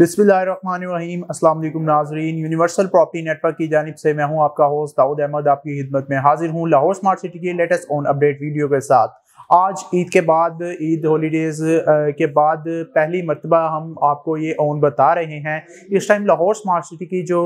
बिस्मिल्लाहिर्रहमानिर्रहीम अस्सलाम वालेकुम नाजरीन यूनिवर्सल प्रॉपर्टी नेटवर्क की जानब से मैं हूं आपका होस्ट दाऊद अहमद आपकी खिदमत में हाजिर हूं लाहौर स्मार्ट सिटी के लेटेस्ट ऑन अपडेट वीडियो के साथ आज ईद के बाद ईद हॉलीडेज़ के बाद पहली मरतबा हम आपको ये ओन बता रहे हैं इस टाइम लाहौर स्मार्ट सिटी की जो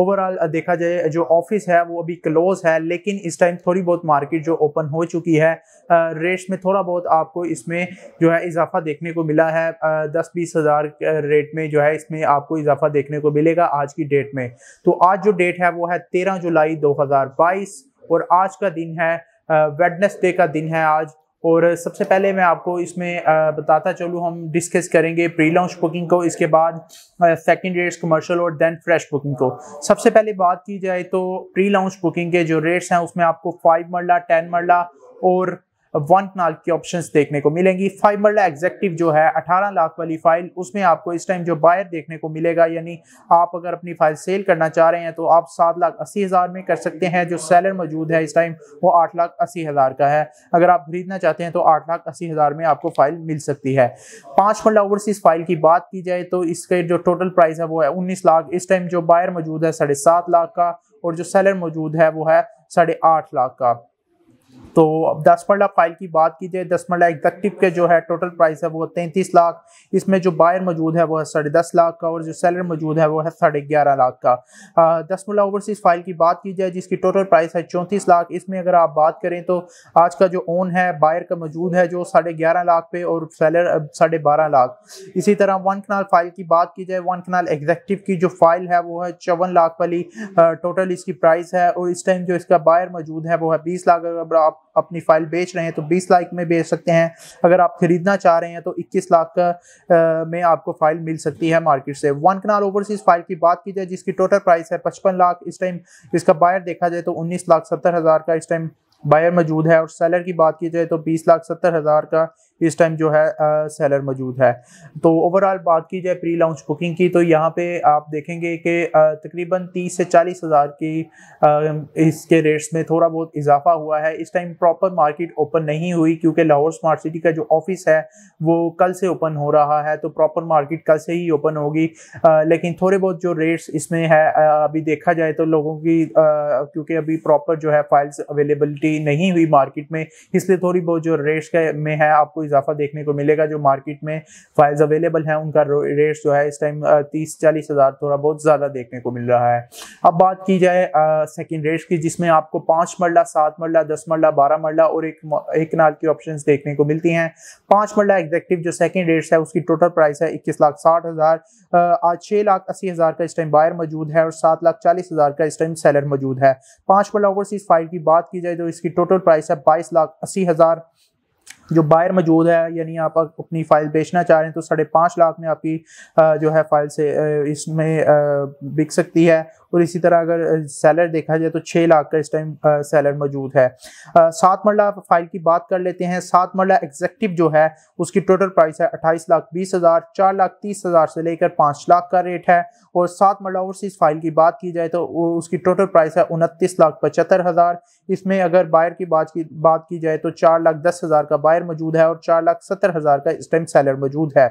ओवरऑल देखा जाए जो ऑफिस है वो अभी क्लोज है लेकिन इस टाइम थोड़ी बहुत मार्केट जो ओपन हो चुकी है रेट्स में थोड़ा बहुत आपको इसमें जो है इजाफा देखने को मिला है दस बीस हज़ार रेट में जो है इसमें आपको इजाफा देखने को मिलेगा आज की डेट में तो आज जो डेट है वो है तेरह जुलाई दो हज़ार बाईस और आज का दिन है वेडनेसडे का दिन है आज और सबसे पहले मैं आपको इसमें बताता चलूँ हम डिस्कस करेंगे प्री लॉन्च बुकिंग को इसके बाद सेकेंड रेट्स कमर्शियल और देन फ्रेश बुकिंग को सबसे पहले बात की जाए तो प्री लॉन्च बुकिंग के जो रेट्स हैं उसमें आपको फाइव मरला टेन मरला और वन नाल की ऑप्शन देखने को मिलेंगी मरला एग्जेक्टिव जो है अठारह लाख वाली फाइल उसमें आपको इस टाइम जो बायर देखने को मिलेगा यानी आप अगर अपनी फाइल सेल करना चाह रहे हैं तो आप सात लाख अस्सी हज़ार में कर सकते हैं जो सेलर मौजूद है इस टाइम वो आठ लाख अस्सी हज़ार का है अगर आप खरीदना चाहते हैं तो आठ लाख अस्सी हज़ार में आपको फाइल मिल सकती है पाँच मरला ओवरसीज़ फाइल की बात की जाए तो इसके जो टोटल प्राइस है वो है उन्नीस लाख इस टाइम जो बायर मौजूद है साढ़े सात लाख का और जो सेलर मौजूद है वो है साढ़े आठ लाख का तो अब दस मरला फाइल की बात की जाए दस मरला एग्जेक्टिव के जो है टोटल प्राइस है वो तैंतीस लाख इसमें जो बायर मौजूद है वो है साढ़े दस लाख का और जो सेलर मौजूद है वो है साढ़े ग्यारह लाख का दस मरला ओवरसीज फाइल की बात की जाए जिसकी टोटल प्राइस है चौंतीस लाख इसमें अगर आप बात करें तो आज का जो ओन है बायर का मौजूद है जो साढ़े ग्यारह लाख पे और सेलर साढ़े बारह लाख इसी तरह वन कनाल फाइल की बात की जाए वन कनाल एग्जेक्टिव की जो फाइल है वो है चौवन लाख वाली टोटल इसकी प्राइस है और इस टाइम जो इसका बायर मौजूद है वो है बीस लाख अगर आप अपनी फाइल बेच रहे हैं तो 20 लाख में बेच सकते हैं अगर आप खरीदना चाह रहे हैं तो 21 लाख का में आपको फाइल मिल सकती है मार्केट से वन कनाल ओवरसीज फाइल की बात की जाए जिसकी टोटल प्राइस है पचपन लाख इस टाइम इसका बायर देखा जाए तो उन्नीस लाख सत्तर हज़ार का इस टाइम बायर मौजूद है और सेलर की बात की जाए तो बीस लाख सत्तर हज़ार का इस टाइम जो है सेलर मौजूद है तो ओवरऑल बात की जाए प्री लॉन्च बुकिंग की तो यहाँ पे आप देखेंगे कि तकरीबन तीस से चालीस हज़ार की इसके रेट्स में थोड़ा बहुत इजाफा हुआ है इस टाइम प्रॉपर मार्केट ओपन नहीं हुई क्योंकि लाहौर स्मार्ट सिटी का जो ऑफिस है वो कल से ओपन हो रहा है तो प्रॉपर मार्केट कल से ही ओपन होगी लेकिन थोड़े बहुत जो रेट्स इसमें है अभी देखा जाए तो लोगों की क्योंकि अभी प्रॉपर जो है फाइल्स अवेलेबलिटी नहीं हुई मार्केट में इसलिए थोड़ी बहुत जो रेट्स में है आपको इजाफा देखने को मिलेगा जो मार्केट में फाइल्स अवेलेबल हैं उनका रेट जो है इस टाइम तीस चालीस हज़ार थोड़ा बहुत ज़्यादा देखने को मिल रहा है अब बात की जाए सेकेंड रेट की जिसमें आपको पाँच मरला सात मरला दस मरला बारह मरला और एक एक नाल की ऑप्शन देखने को मिलती हैं पाँच मरला एग्जेक्टिव जो सेकेंड रेट्स है उसकी टोटल प्राइस है इक्कीस लाख साठ हज़ार आज छः लाख अस्सी हज़ार का इस टाइम बायर मौजूद है और सात लाख चालीस हज़ार का इस टाइम सेलर मौजूद है पाँच मरला ओवरसीज फाइल की बात की जाए तो इसकी टोटल प्राइस है बाईस लाख अस्सी हज़ार जो बायर मौजूद है यानी आप अपनी फ़ाइल बेचना चाह रहे हैं तो साढ़े पाँच लाख में आपकी जो है फ़ाइल से इसमें बिक सकती है और इसी तरह अगर सैलर देखा जाए तो छः लाख का इस टाइम सैलर मौजूद है सात मरला फाइल की बात कर लेते हैं सात मरला एग्जेक्टिव जो है उसकी टोटल प्राइस है अट्ठाईस लाख बीस हज़ार चार लाख तीस हज़ार से लेकर पाँच लाख का रेट है और सात मरला ओवरसीज़ फाइल की बात की जाए तो उसकी टोटल प्राइस है उनतीस लाख पचहत्तर हज़ार इसमें अगर बायर की बात की बात की जाए तो चार लाख दस हज़ार का बायर मौजूद है और चार लाख सत्तर हज़ार का इस टाइम सैलर मौजूद है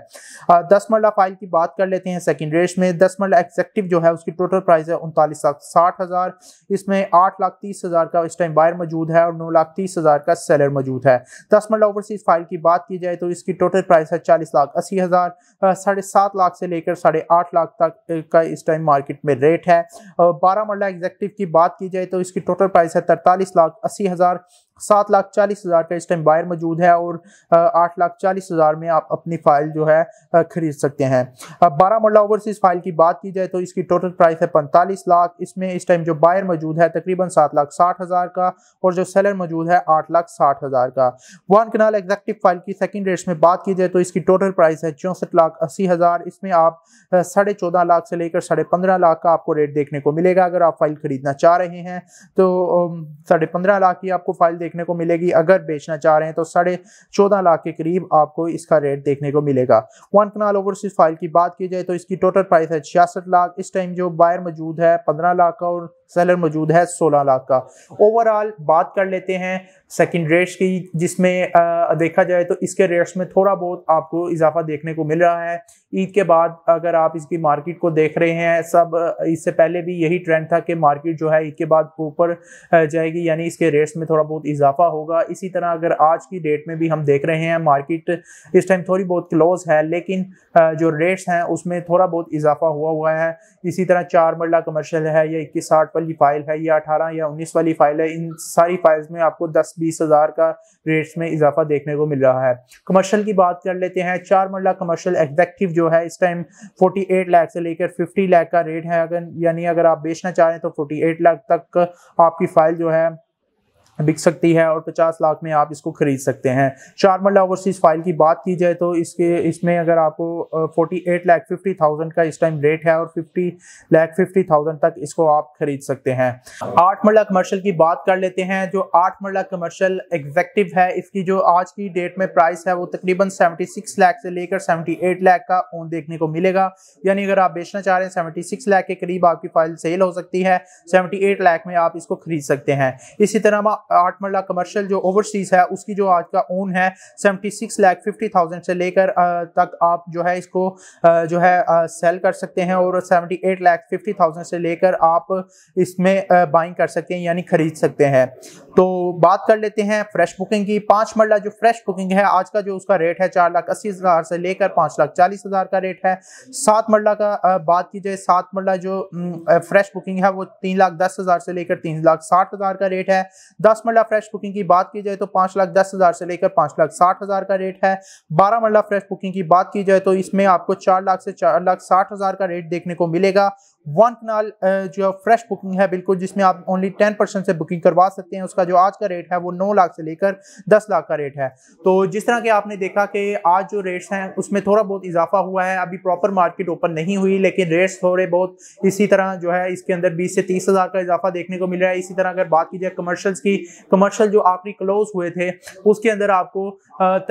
दस मरला फाइल की बात कर लेते हैं सेकेंड रेट में दस मरला एग्जेक्टिव जो है उसकी टोटल प्राइस है उनतालीस लाख साठ हज़ार इसमें आठ लाख तीस हज़ार का इस टाइम बायर मौजूद है और नौ लाख तीस हज़ार का सेलर मौजूद है दस मरला ओवरसीज फाइल की बात की जाए तो इसकी टोटल प्राइस है चालीस लाख अस्सी हज़ार साढ़े सात लाख से लेकर साढ़े आठ लाख तक का इस टाइम मार्केट में रेट है बारह मरला एग्जेक्टिव की बात की जाए तो इसकी टोटल प्राइस है तरतालीस लाख अस्सी हज़ार सात लाख चालीस हज़ार का इस टाइम बायर मौजूद है और आठ लाख चालीस हज़ार में आप अपनी फ़ाइल जो है खरीद सकते हैं अब बारह मोडला ओवरसीज़ फ़ाइल की बात की जाए तो इसकी टोटल प्राइस है पैंतालीस लाख इसमें इस टाइम जो बायर मौजूद है तकरीबन सात लाख साठ हज़ार का और जो सेलर मौजूद है आठ लाख साठ हज़ार का वन कनाल एग्जेक्टिव फाइल की सेकेंड रेट्स में बात की जाए तो इसकी टोटल प्राइस है चौंसठ लाख अस्सी हज़ार इसमें आप साढ़े चौदह लाख से लेकर साढ़े पंद्रह लाख का आपको रेट देखने को मिलेगा अगर आप फाइल ख़रीदना चाह रहे हैं तो साढ़े पंद्रह लाख की आपको फाइल देखने को मिलेगी अगर बेचना चाह रहे हैं तो साढ़े चौदह लाख के करीब आपको इसका रेट देखने को मिलेगा वन कनाल ओवरसीज फाइल की बात की जाए तो इसकी टोटल प्राइस है छियासठ लाख इस टाइम जो बायर मौजूद है पंद्रह लाख का और सेलर मौजूद है 16 लाख का ओवरऑल बात कर लेते हैं सेकंड रेट्स की जिसमें आ, देखा जाए तो इसके रेट्स में थोड़ा बहुत आपको इजाफा देखने को मिल रहा है ईद के बाद अगर आप इसकी मार्केट को देख रहे हैं सब इससे पहले भी यही ट्रेंड था कि मार्केट जो है ईद के बाद ऊपर जाएगी यानी इसके रेट्स में थोड़ा बहुत इजाफा होगा इसी तरह अगर आज की डेट में भी हम देख रहे हैं मार्केट इस टाइम थोड़ी बहुत क्लोज है लेकिन जो रेट्स हैं उसमें थोड़ा बहुत इजाफा हुआ हुआ है इसी तरह चार मरला कमर्शल है या इक्कीस साठ वाली फाइल है या अठारह या उन्नीस वाली फाइल है इन सारी फाइल्स में आपको दस बीस हज़ार का रेट्स में इजाफा देखने को मिल रहा है कमर्शियल की बात कर लेते हैं चार मरला कमर्शियल एग्जेक्टिव जो है इस टाइम फोर्टी एट लाख से लेकर फिफ्टी लाख का रेट है अगर यानी अगर आप बेचना चाह रहे हैं तो फोर्टी एट लाख तक आपकी फाइल जो है बिक सकती है और 50 लाख में आप इसको खरीद सकते हैं शारमल ओवरसीज फाइल की बात की जाए तो इसके इसमें अगर आपको 48 लाख 50 थाउजेंड का इस टाइम रेट है और 50 लाख 50 थाउजेंड तक इसको आप खरीद सकते हैं आठ मरला कमर्शल की बात कर लेते हैं जो आठ मरला कमर्शल एग्जेक्टिव है इसकी जो आज की डेट में प्राइस है वो तकरीबन सेवेंटी लाख से लेकर सेवेंटी लाख का ओन देखने को मिलेगा यानी अगर आप बेचना चाह रहे हैं सेवेंटी लाख के करीब आपकी फाइल सेल हो सकती है सेवेंटी लाख में आप इसको खरीद सकते हैं इसी तरह आठ मरला कमर्शियल जो ओवरसीज है उसकी जो आज का ओन है seventy six lakh fifty thousand से लेकर तक आप जो है इसको जो है सेल कर सकते हैं और seventy eight lakh fifty thousand से लेकर आप इसमें बाइंग कर सकते हैं यानी खरीद सकते हैं तो बात कर लेते हैं फ्रेश बुकिंग की पाँच मरला जो फ्रेश बुकिंग है आज का जो उसका रेट है चार लाख अस्सी हज़ार से लेकर पाँच लाख चालीस हज़ार का रेट है सात मरला का बात की जाए सात मरला जो फ्रेश बुकिंग है वो तीन लाख दस हज़ार से लेकर तीन लाख साठ हज़ार का रेट है दस दस मरला फ्रेश बुकिंग की बात की जाए तो पाँच लाख दस हज़ार से लेकर पाँच लाख साठ हज़ार का रेट है बारह मरला फ्रेश बुकिंग की बात की जाए तो इसमें आपको चार लाख से चार लाख साठ हज़ार का रेट देखने को मिलेगा वन कनाल जो फ्रेश बुकिंग है बिल्कुल जिसमें आप ओनली टेन परसेंट से बुकिंग करवा सकते हैं उसका जो आज का रेट है वो नौ लाख से लेकर दस लाख का रेट है तो जिस तरह के आपने देखा कि आज जो रेट्स हैं उसमें थोड़ा बहुत इजाफा हुआ है अभी प्रॉपर मार्केट ओपन नहीं हुई लेकिन रेट्स थोड़े बहुत इसी तरह जो है इसके अंदर बीस से तीस हज़ार का इजाफा देखने को मिल रहा है इसी तरह अगर बात की जाए कमर्शल्स की कमर्शल जो आखिरी क्लोज हुए थे उसके अंदर आपको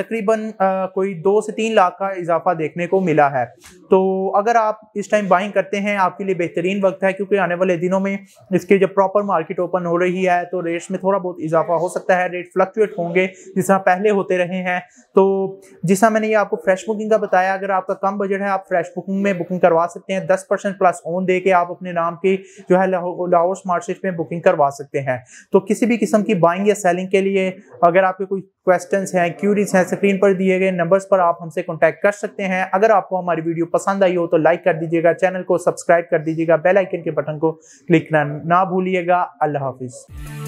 तकरीबन कोई दो से तीन लाख का इजाफा देखने को मिला है तो अगर आप इस टाइम बाइंग करते हैं आपके लिए बेहतरीन वक्त है क्योंकि आने वाले दिनों में इसके जब प्रॉपर मार्केट ओपन हो रही है तो रेट्स में थोड़ा बहुत इजाफा हो सकता है रेट फ्लक्चुएट होंगे जिस तरह पहले होते रहे हैं तो जिस तरह मैंने ये आपको फ्रेश बुकिंग का बताया अगर आपका कम बजट है आप फ्रेश बुकिंग में बुकिंग करवा सकते हैं दस परसेंट प्लस ओन दे के आप अपने नाम की जो है लाहौर स्मार्ट सिटी में बुकिंग करवा सकते हैं तो किसी भी किस्म की बाइंग या सेलिंग के लिए अगर आपके कोई क्वेश्चंस हैं क्यूरीज हैं स्क्रीन पर दिए गए नंबर्स पर आप हमसे कॉन्टैक्ट कर सकते हैं अगर आपको हमारी वीडियो पसंद आई हो तो लाइक कर दीजिएगा चैनल को सब्सक्राइब कर दीजिए दीजिएगा बेल आइकन के बटन को क्लिक करना ना भूलिएगा अल्लाह हाफिज़